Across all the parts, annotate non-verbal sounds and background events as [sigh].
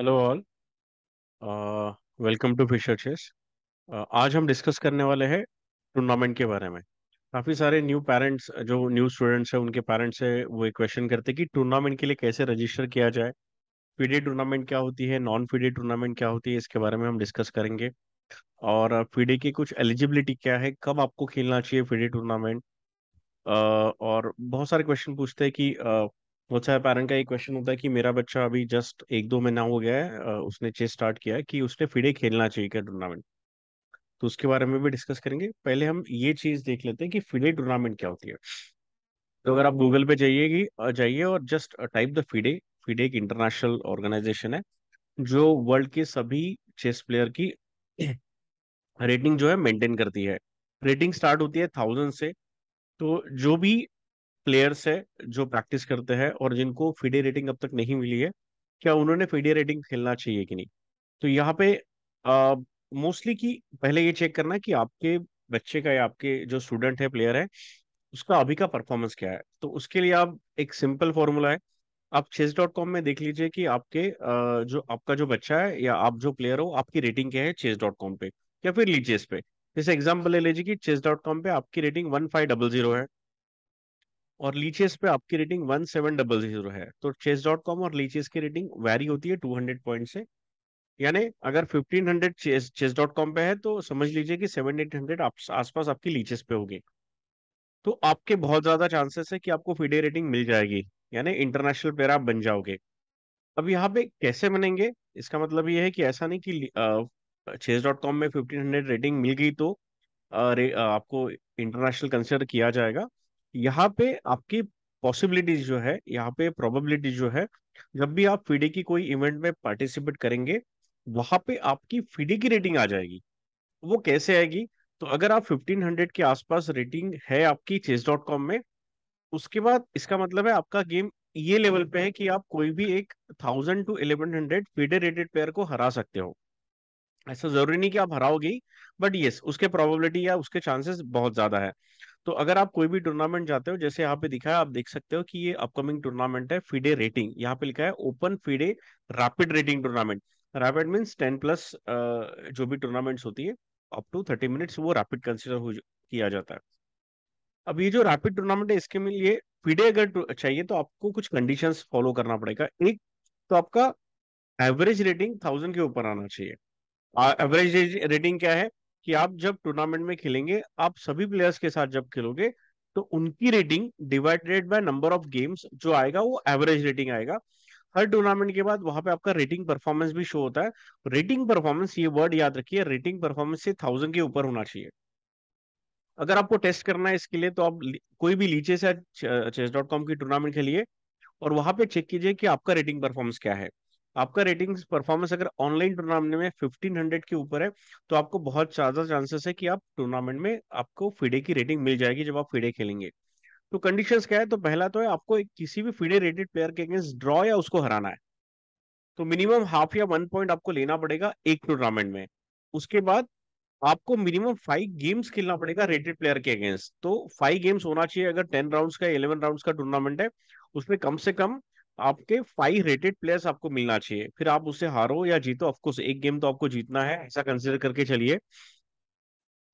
hello all welcome to Fischer chess आज हम discuss करने वाले हैं टूर्नामेंट के बारे में काफ़ी सारे न्यू पेरेंट्स जो न्यू स्टूडेंट्स हैं उनके पेरेंट्स से वो एक क्वेश्चन करते हैं कि टूर्नामेंट के लिए कैसे रजिस्टर किया जाए फीडे टूर्नामेंट क्या होती है नॉन फीडे टूर्नामेंट क्या होती है इसके बारे में हम डिस्कस करेंगे और फीडे uh, की कुछ एलिजिबिलिटी क्या है कब आपको खेलना चाहिए फीडे टूर्नामेंट uh, और बहुत सारे क्वेश्चन पूछते हैं कि uh, बहुत सारे पेरेंट का एक क्वेश्चन होता है कि मेरा बच्चा अभी जस्ट एक दो महीना हो गया है उसने चेस स्टार्ट किया है कि उसने फिडे खेलना चाहिए क्या टूर्नामेंट तो उसके बारे में भी डिस्कस करेंगे पहले हम ये चीज देख लेते हैं कि फिडे टूर्नामेंट क्या होती है तो अगर आप गूगल पे जाइएगी जाइए और just type the FIDE FIDE एक इंटरनेशनल ऑर्गेनाइजेशन है जो वर्ल्ड के सभी चेस प्लेयर की रेटिंग [clears throat] जो है मेंटेन करती है रेटिंग स्टार्ट होती है थाउजेंड से तो जो भी प्लेयर्स है जो प्रैक्टिस करते हैं और जिनको फीडे रेटिंग अब तक नहीं मिली है क्या उन्होंने फीडे रेटिंग खेलना चाहिए कि नहीं तो यहाँ पे मोस्टली की पहले ये चेक करना कि आपके बच्चे का या आपके जो स्टूडेंट है प्लेयर है उसका अभी का परफॉर्मेंस क्या है तो उसके लिए आप एक सिंपल फॉर्मूला है आप चेस डॉट कॉम में देख लीजिए कि आपके जो आपका जो बच्चा है या आप जो प्लेयर हो आपकी रेटिंग क्या है चेस डॉट कॉम पे या फिर लीजिए इस पे जैसे एग्जाम्पल ले लीजिए कि चेस डॉट कॉम पे आपकी rating one five double zero है और लीचेस पे आपकी rating one seven double zero है तो चेस डॉट कॉम और लीचेस की रेटिंग वैरी होती है टू हंड्रेड पॉइंट से यानी अगर fifteen hundred chess dot com पे है तो समझ लीजिए कि सेवन एट हंड्रेड आसपास आपकी लीचेस पे होगी तो आपके बहुत ज्यादा चांसेस है कि आपको फीडे रेटिंग मिल जाएगी यानी इंटरनेशनल प्लेयर आप बन जाओगे अब यहाँ पे कैसे बनेंगे इसका मतलब ये है कि ऐसा नहीं कि चेस डॉट कॉम में फिफ्टीन हंड्रेड रेटिंग मिल गई तो आ, रे, आ, आपको इंटरनेशनल कंसिडर किया जाएगा यहाँ पे आपकी पॉसिबिलिटीज जो है यहाँ पे प्रोबेबिलिटी जो है जब भी आप फीडे की कोई इवेंट में पार्टिसिपेट करेंगे वहां पे आपकी फीडे की रेटिंग आ जाएगी वो कैसे आएगी तो अगर आप 1500 के आसपास रेटिंग है आपकी चेस डॉट कॉम में उसके बाद इसका मतलब है आपका गेम ये लेवल पे है कि आप कोई भी एक thousand two eleven hundred FIDE rated player को हरा सकते हो ऐसा जरूरी नहीं कि आप हराओगे बट येस उसके प्रोबेबिलिटी या उसके चांसेस बहुत ज्यादा है तो अगर आप कोई भी टूर्नामेंट जाते हो जैसे यहाँ पे दिखा है आप देख सकते हो कि ये अपकमिंग टूर्नामेंट है फीडे रेटिंग यहाँ पे लिखा है open FIDE rapid rating tournament rapid means ten plus जो भी टूर्नामेंट्स होती है अप टू थर्टी मिनट्स वो रैपिड कंसिडर किया जाता है अब ये जो रैपिड टूर्नामेंट है इसके लिए फीडे अगर तो चाहिए तो आपको कुछ कंडीशन फॉलो करना पड़ेगा एक तो आपका एवरेज रेटिंग थाउजेंड के ऊपर आना चाहिए एवरेज रेटिंग क्या है कि आप जब टूर्नामेंट में खेलेंगे आप सभी प्लेयर्स के साथ जब खेलोगे तो उनकी rating divided by number of games जो आएगा वो एवरेज रेटिंग आएगा हर टूर्नामेंट के बाद वहां पे आपका रेटिंग परफॉर्मेंस भी शो होता है रेटिंग परफॉर्मेंस ये वर्ड याद रखिए रेटिंग परफॉर्मेंस से थाउजेंड के ऊपर होना चाहिए अगर आपको टेस्ट करना है इसके लिए तो आप कोई भी लीचे से चेस डॉट कॉम की टूर्नामेंट खेलिए और वहां पे चेक कीजिए कि आपका रेटिंग परफॉर्मेंस क्या है आपका रेटिंग परफॉर्मेंस अगर ऑनलाइन टूर्नामेंट में फिफ्टीन हंड्रेड के ऊपर है तो आपको बहुत ज्यादा चांसेस है कि आप टूर्नामेंट में आपको फीडे की रेटिंग मिल जाएगी जब आप फीडे खेलेंगे तो कंडीशन क्या है तो पहला तो है आपको एक किसी भी फीडे रेटेड प्लेयर के अगेंस्ट ड्रॉ या उसको हराना है तो मिनिमम हाफ या वन पॉइंट आपको लेना पड़ेगा एक टूर्नामेंट में उसके बाद आपको मिनिमम फाइव गेम्स खेलना पड़ेगा रेटेड प्लेयर के अगेंस्ट तो फाइव गेम्स होना चाहिए अगर टेन राउंड्स का इलेवन राउंड्स का टूर्नामेंट है उसमें कम से कम आपके फाइव रेटेड प्लेयर्स आपको मिलना चाहिए फिर आप उसे हारो या जीतो ऑफकोर्स एक गेम तो आपको जीतना है ऐसा कंसिडर करके चलिए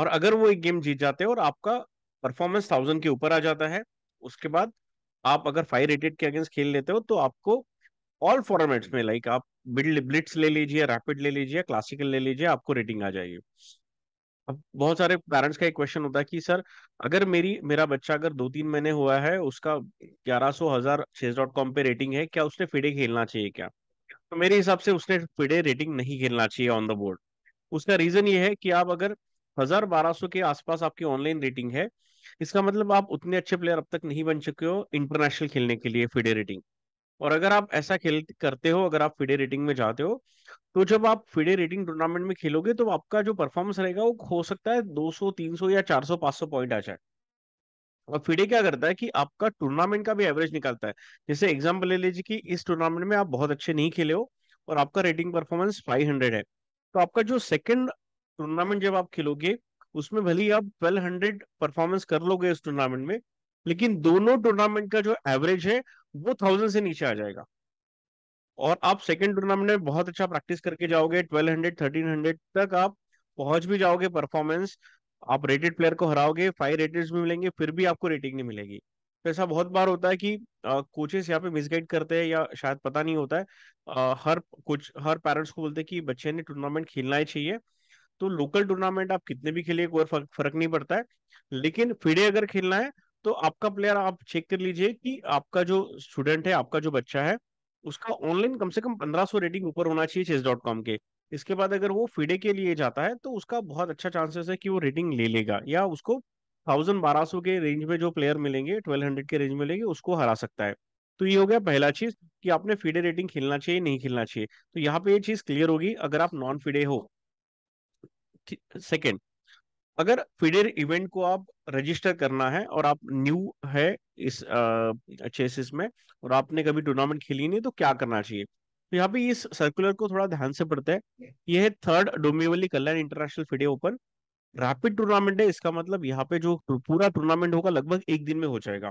और अगर वो एक गेम जीत जाते हैं और आपका परफॉर्मेंस थाउजेंड के ऊपर आ जाता है उसके बाद आप अगर फाइव रेटेड के अगेंस्ट खेल लेते हो तो आपको ऑल फॉर्मेट्स में लाइक आप बिल्ड ब्लिट्स ले लीजिए रैपिड ले लीजिए क्लासिकल ले लीजिए आपको रेटिंग आ जाएगी अब बहुत सारे पेरेंट्स का एक क्वेश्चन होता है कि सर अगर मेरी मेरा बच्चा अगर दो तीन महीने हुआ है उसका ग्यारह सौ हजार डॉट कॉम पे रेटिंग है क्या उसने फिडे खेलना चाहिए क्या तो मेरे हिसाब से उसने फिडे रेटिंग नहीं खेलना चाहिए ऑन द बोर्ड उसका रीजन ये है कि आप अगर हजार बारह सौ के आसपास आपकी ऑनलाइन रेटिंग है इसका मतलब आप उतने अच्छे प्लेयर अब तक नहीं बन चुके हो इंटरनेशनल खेलने के लिए फिडे रेटिंग और अगर आप ऐसा खेल करते हो अगर आप फीडे रेटिंग में जाते हो तो जब आप फीडे रेटिंग टूर्नामेंट में खेलोगे तो आपका जो परफॉर्मेंस रहेगा वो हो सकता है 200 300 या 400 500 पॉइंट आ जाए और फीडे क्या करता है कि आपका टूर्नामेंट का भी एवरेज निकालता है जैसे एग्जाम्पल ले लीजिए कि इस टूर्नामेंट में आप बहुत अच्छे नहीं खेले हो और आपका रेटिंग परफॉर्मेंस 500 है तो आपका जो सेकंड टूर्नामेंट जब आप खेलोगे उसमें भले ही आप 1200 परफॉर्मेंस कर लोगे उस टूर्नामेंट में लेकिन दोनों टूर्नामेंट का जो एवरेज है वो थाउजेंड से नीचे आ जाएगा और आप सेकेंड टूर्नामेंट में बहुत अच्छा प्रैक्टिस करके जाओगे ट्वेल्व हंड्रेड थर्टीन हंड्रेड तक आप पहुंच भी जाओगे परफॉर्मेंस आप रेटेड प्लेयर को हराओगे फाइव रेटेड भी मिलेंगे फिर भी आपको रेटिंग नहीं मिलेगी तो ऐसा बहुत बार होता है कि कोचेस यहाँ पे मिसगाइड करते हैं या शायद पता नहीं होता है आ, हर कुछ हर पेरेंट्स को बोलते हैं कि बच्चे ने टूर्नामेंट खेलना ही चाहिए तो लोकल टूर्नामेंट आप कितने भी खेलिए कोई फर्क, फर्क नहीं पड़ता है लेकिन फिडे अगर खेलना है तो आपका प्लेयर आप चेक कर लीजिए कि आपका जो स्टूडेंट है आपका जो बच्चा है उसका ऑनलाइन कम से कम पंद्रह सौ रेटिंग ऊपर होना चाहिए चेस डॉट कॉम के इसके बाद अगर वो फीडे के लिए जाता है तो उसका बहुत अच्छा चांसेस है कि वो रेटिंग ले लेगा या उसको थाउजेंड बारह सौ के रेंज में जो प्लेयर मिलेंगे ट्वेल्व हंड्रेड के रेंज में मिलेंगे उसको हरा सकता है तो ये हो गया पहला चीज कि आपने फीडे रेटिंग खेलना चाहिए नहीं खेलना चाहिए तो यहाँ पे ये चीज क्लियर होगी अगर आप नॉन फीडे हो सेकेंड अगर फिडेर इवेंट को आप रजिस्टर करना है और आप न्यू है इस चेसिस में और आपने कभी टूर्नामेंट खेली नहीं तो क्या करना चाहिए तो यहाँ पे इस सर्कुलर को थोड़ा ध्यान से पढ़ते हैं ये है third Dombivli Kalyan international FIDE open rapid tournament है इसका मतलब यहाँ पे जो पूरा टूर्नामेंट होगा लगभग एक दिन में हो जाएगा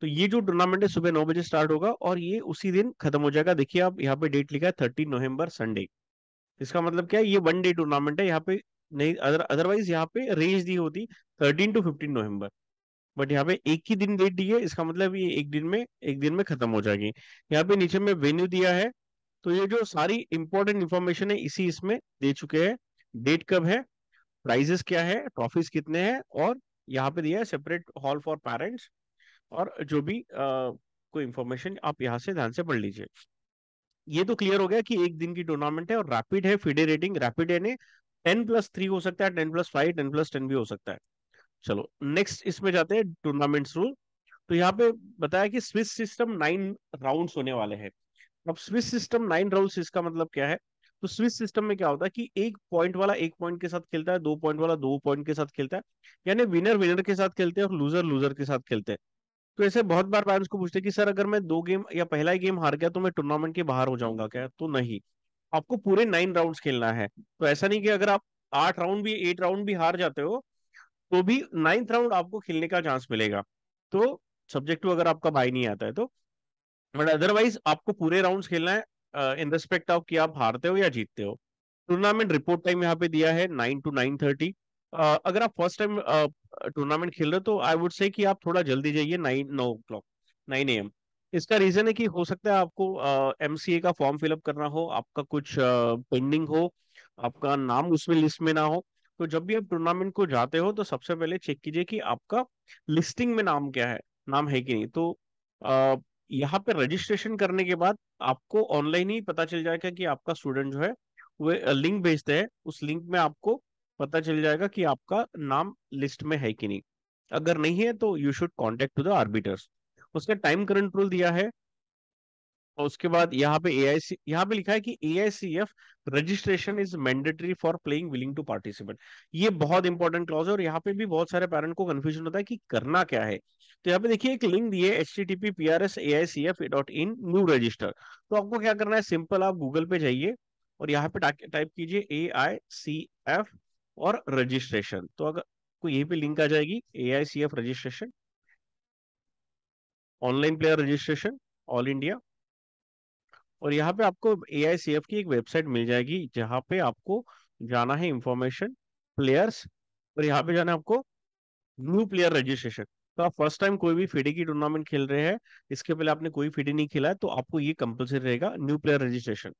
तो ये जो टूर्नामेंट है सुबह नौ बजे स्टार्ट होगा और ये उसी दिन खत्म हो जाएगा देखिए आप यहाँ पे डेट लिखा है थर्टीन नवंबर संडे इसका मतलब क्या है ये वन डे टूर्नामेंट है यहाँ पे नहीं अदर अदरवाइज यहाँ पे रेंज दी होती thirteen to fifteen November but यहाँ पे एक ही दिन डेट दी है इसका मतलब ये एक दिन में एक दिन में खत्म हो जाएगी यहाँ पे नीचे में वेन्यू दिया है तो ये जो सारी इंपॉर्टेंट इन्फॉर्मेशन है इसी इसमें दे चुके हैं डेट कब है प्राइजेस क्या है ट्रॉफीज कितने हैं और यहाँ पे दिया है सेपरेट हॉल फॉर पेरेंट्स और जो भी आ, कोई इंफॉर्मेशन आप यहाँ से ध्यान से पढ़ लीजिए ये तो क्लियर हो गया कि एक दिन की टूर्नामेंट है और रैपिड है फीडे रेटिंग रैपिड ने टेन प्लस थ्री हो सकता है ten plus five ten plus ten भी हो सकता है चलो नेक्स्ट इसमें जाते हैं टूर्नामेंट रूल तो यहाँ पे बताया कि स्विस सिस्टम नाइन राउंड होने वाले हैं अब स्विस सिस्टम नाइन राउंड इसका मतलब क्या है तो स्विस सिस्टम में क्या होता है कि एक पॉइंट वाला एक पॉइंट के साथ खेलता है दो पॉइंट वाला दो पॉइंट के साथ खेलता है यानी विनर विनर के साथ खेलते हैं और लूजर लूजर के साथ खेलते हैं तो ऐसे बहुत बार पेरेंट्स को पूछते हैं कि सर अगर मैं दो गेम या पहला ही गेम हार गया तो मैं टूर्नामेंट के बाहर हो जाऊंगा क्या तो नहीं आपको पूरे नाइन राउंड खेलना है तो ऐसा नहीं कि अगर आप आठ राउंड भी एट राउंड भी हार जाते हो तो भी नाइन्थ राउंड आपको खेलने का चांस मिलेगा तो सब्जेक्ट टू अगर आपका भाई नहीं आता है तो बट अदरवाइज आपको पूरे राउंड खेलना है इन रिस्पेक्ट ऑफ कि आप हारते हो या जीतते हो टूर्नामेंट रिपोर्ट टाइम यहाँ पे दिया है नाइन टू नाइन थर्टी अगर आप फर्स्ट टाइम टूर्नामेंट खेल रहे हो तो आई वुड से कि आप थोड़ा जल्दी जाइए नाइन नौ o'clock nine A M इसका रीजन है कि हो सकता है आपको एमसीए का फॉर्म फिलअप करना हो आपका कुछ पेंडिंग हो आपका नाम उसमें लिस्ट में ना हो तो जब भी आप टूर्नामेंट को जाते हो तो सबसे पहले चेक कीजिए कि आपका लिस्टिंग में नाम क्या है नाम है कि नहीं तो यहाँ पे रजिस्ट्रेशन करने के बाद आपको ऑनलाइन ही पता चल जाएगा कि आपका स्टूडेंट जो है वो लिंक भेजते हैं उस लिंक में आपको पता चल जाएगा कि आपका नाम लिस्ट में है कि नहीं अगर नहीं है तो you should contact to the arbiters उसका टाइम करंट रूल दिया है और उसके बाद यहाँ पे ए यहाँ पे लिखा है कि A I C F registration is mandatory for playing willing to participate ये बहुत इंपॉर्टेंट क्लॉज है और यहाँ पे भी बहुत सारे पेरेंट को कंफ्यूजन होता है कि करना क्या है तो यहाँ पे देखिए एक लिंक दी है H T T P P R S A I C F dot in new register तो आपको क्या करना है सिंपल आप गूगल पे जाइए और यहाँ पे टाइप कीजिए ए आई सी एफ और रजिस्ट्रेशन तो अगर आपको यही पे लिंक आ जाएगी A I C F registration online player registration all India और यहाँ पे आपको ए की एक वेबसाइट मिल जाएगी जहाँ पे आपको जाना है इंफॉर्मेशन प्लेयर्स और यहाँ पे जाना है आपको न्यू प्लेयर रजिस्ट्रेशन तो आप फर्स्ट टाइम कोई भी फीडी की टूर्नामेंट खेल रहे हैं इसके पहले आपने कोई फीडी नहीं खेला है तो आपको ये कंपलसरी रहेगा न्यू प्लेयर रजिस्ट्रेशन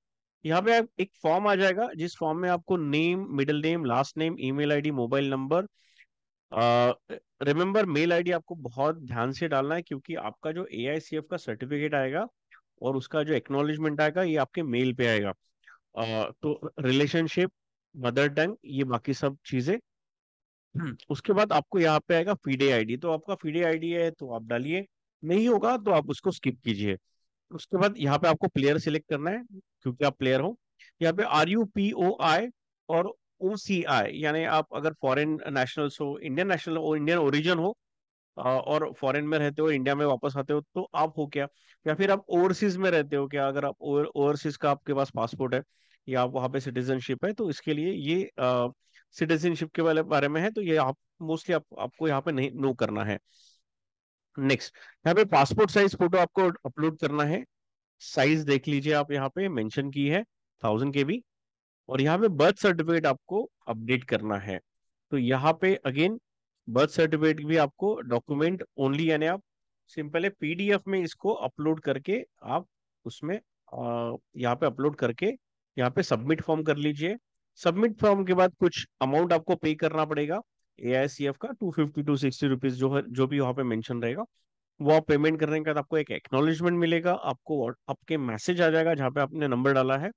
यहाँ पे एक फॉर्म आ जाएगा जिस फॉर्म में आपको name middle name last name email ID mobile number remember mail ID आपको बहुत ध्यान से डालना है क्योंकि आपका जो ए का सर्टिफिकेट आएगा और उसका जो एक्नोलेजमेंट आएगा ये आपके मेल पे आएगा uh, तो रिलेशनशिप मदर टंग ये बाकी सब चीजें उसके बाद आपको यहाँ पे आएगा फीडे आईडी तो आपका फीडे आईडी है तो आप डालिए नहीं होगा तो आप उसको स्किप कीजिए उसके बाद यहाँ पे आपको प्लेयर सिलेक्ट करना है क्योंकि आप प्लेयर हो यहाँ पे are you P O I और ओ सी आई यानी आप अगर फॉरेन नेशनल हो इंडियन नेशनल हो इंडियन ओरिजिन हो और फॉरेन में रहते हो इंडिया में वापस आते हो तो आप हो क्या या फिर आप ओवरसीज में रहते हो क्या अगर आप ओवरसीज का आपके पास पासपोर्ट है या आप वहाँ पे सिटीजनशिप है तो इसके लिए ये सिटीजनशिप के वाले बारे में है तो ये आप मोस्टली आप, आपको यहाँ पे नहीं नो करना है नेक्स्ट यहाँ पे पासपोर्ट साइज फोटो आपको अपलोड करना है साइज देख लीजिए आप यहाँ पे मेंशन की है थाउजेंड के बी और यहाँ पे बर्थ सर्टिफिकेट आपको अपडेट करना है तो यहाँ पे अगेन बर्थ सर्टिफिकेट भी आपको डॉक्यूमेंट ओनली यानी आप सिंपल है पीडीएफ में इसको अपलोड करके आप उसमें यहाँ पे अपलोड करके यहाँ पे सबमिट फॉर्म कर लीजिए सबमिट फॉर्म के बाद कुछ अमाउंट आपको पे करना पड़ेगा ए आई सी एफ का two fifty two sixty rupees जो है जो भी वहाँ पे मेंशन रहेगा वो आप पेमेंट करने के बाद आपको एक एक्नोलेजमेंट मिलेगा आपको आपके मैसेज आ जाएगा जहाँ पे आपने नंबर डाला है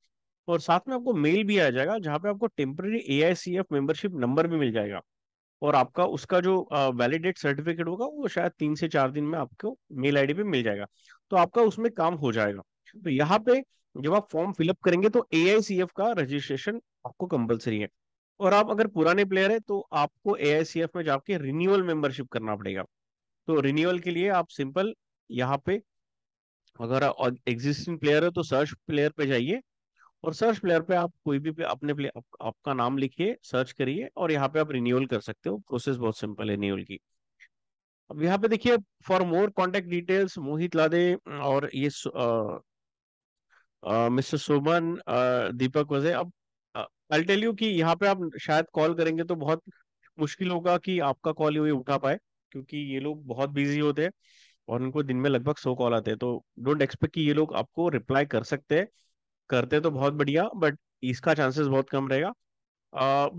और साथ में आपको मेल भी आ जाएगा जहाँ पे आपको temporary A I C membership number भी मिल जाएगा और आपका उसका जो वैलिडेट सर्टिफिकेट होगा वो शायद तीन से चार दिन में आपको मेल आई पे मिल जाएगा तो आपका उसमें काम हो जाएगा तो यहाँ पे जब आप फॉर्म फिलअप करेंगे तो ए आई सी एफ का रजिस्ट्रेशन आपको कंपलसरी है और आप अगर पुराने प्लेयर है तो आपको ए आई सी एफ में जाके रिन्यूअल मेंबरशिप करना पड़ेगा तो रिन्यूअल के लिए आप सिंपल यहाँ पे अगर एग्जिस्टिंग प्लेयर है तो सर्च प्लेयर पे जाइए और सर्च प्लेयर पे आप कोई भी अपने प्ले, आप, आपका नाम लिखिए सर्च करिए और यहाँ पे आप रिन्यूअल कर सकते हो प्रोसेस बहुत सिंपल है रिन्यूअल की अब यहाँ पे देखिए for more contact details Mohit Lade और ये मिस्टर सोमन दीपक वजह अब आई टेल यू कि यहाँ पे आप शायद कॉल करेंगे तो बहुत मुश्किल होगा कि आपका कॉल ये उठा पाए क्योंकि ये लोग बहुत बिजी होते हैं और उनको दिन में लगभग सौ कॉल आते हैं तो डोंट एक्सपेक्ट कि ये लोग आपको रिप्लाई कर सकते हैं करते तो बहुत बढ़िया बट इसका चांसेस बहुत कम रहेगा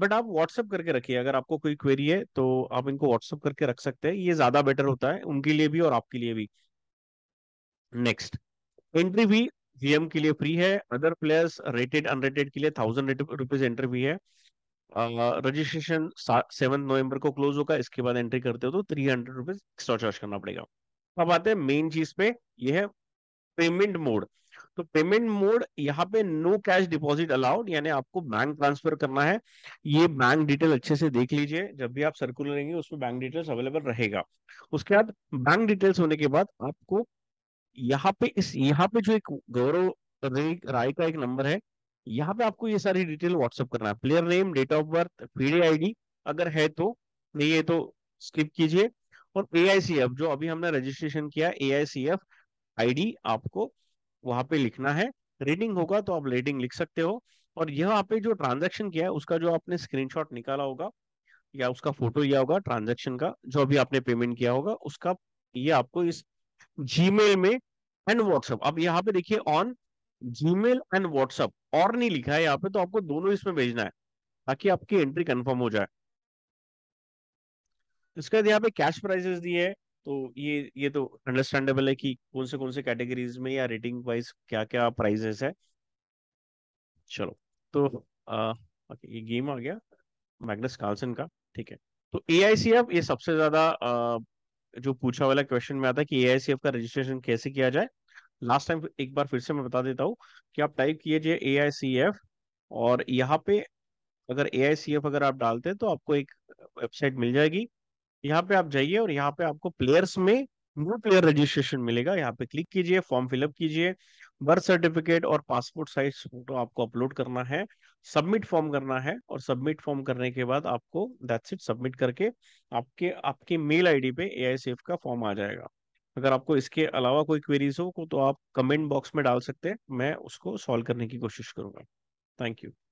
बट आप व्हाट्सअप करके रखिए अगर आपको कोई क्वेरी है तो आप इनको व्हाट्सअप करके रख सकते हैं ये ज़्यादा बेटर होता है उनके लिए भी और आपके लिए भी नेक्स्ट एंट्री भी वीएम के लिए फ्री है अदर प्लेयर्स रेटेड अनरेटेड के लिए थाउजेंड रुपीज एंट्री भी है रजिस्ट्रेशन सेवन नवंबर को क्लोज होगा इसके बाद एंट्री करते हो तो three hundred rupees extra charge करना पड़ेगा अब आते हैं मेन चीज पे ये है पेमेंट मोड तो पेमेंट मोड यहाँ पे नो कैश डिपॉजिट अलाउड यानी आपको बैंक ट्रांसफर करना है ये बैंक डिटेल अच्छे से देख लीजिए जब भी आप सर्कुलर लेंगे उसमें बैंक डिटेल्स अवेलेबल रहेगा उसके बाद बैंक डिटेल्स होने के बाद आपको यहाँ पे इस यहाँ पे जो एक गौरव राय का एक नंबर है यहाँ पे आपको ये सारी डिटेल व्हाट्सअप करना है player name date of birth पीडी आई अगर है तो नहीं है तो स्किप कीजिए और ए जो अभी हमने रजिस्ट्रेशन किया ए आई सी एफ आपको वहां पे लिखना है रीडिंग होगा तो आप रीडिंग लिख सकते हो और यहाँ पे जो ट्रांजेक्शन किया है उसका जो आपने स्क्रीनशॉट निकाला होगा या उसका फोटो लिया होगा ट्रांजेक्शन का जो अभी आपने पेमेंट किया होगा उसका ये आपको इस जीमेल में एंड व्हाट्सअप अब यहाँ पे देखिए ऑन जीमेल एंड व्हाट्सएप और नहीं लिखा है यहाँ पे तो आपको दोनों इसमें भेजना है ताकि आपकी एंट्री कंफर्म हो जाए इसके बाद यहाँ पे कैश प्राइजेस दिए हैं तो ये ये तो अंडरस्टैंडेबल है कि कौन से कौन से कैटेगरीज में या रेटिंग वाइज क्या क्या प्राइजेस है चलो तो आ, ये गेम आ गया मैग्नस कार्लसन का ठीक है तो ए ये सबसे ज्यादा जो पूछा वाला क्वेश्चन में आता है कि एफ का रजिस्ट्रेशन कैसे किया जाए लास्ट टाइम एक बार फिर से मैं बता देता हूँ कि आप टाइप कीजिए ए आई सी एफ और यहाँ पे अगर ए आई सी एफ अगर आप डालते हैं तो आपको एक वेबसाइट मिल जाएगी यहाँ पे आप जाइए और यहाँ पे आपको प्लेयर्स में न्यू प्लेयर रजिस्ट्रेशन मिलेगा यहाँ पे क्लिक कीजिए फॉर्म फिलअप कीजिए बर्थ सर्टिफिकेट और पासपोर्ट साइज फोटो आपको अपलोड करना है सबमिट फॉर्म करना है और सबमिट फॉर्म करने के बाद आपको दैट्स इट सबमिट करके आपके आपके मेल आईडी पे ए का फॉर्म आ जाएगा अगर आपको इसके अलावा कोई क्वेरीज हो तो आप कमेंट बॉक्स में डाल सकते हैं मैं उसको सॉल्व करने की कोशिश करूंगा थैंक यू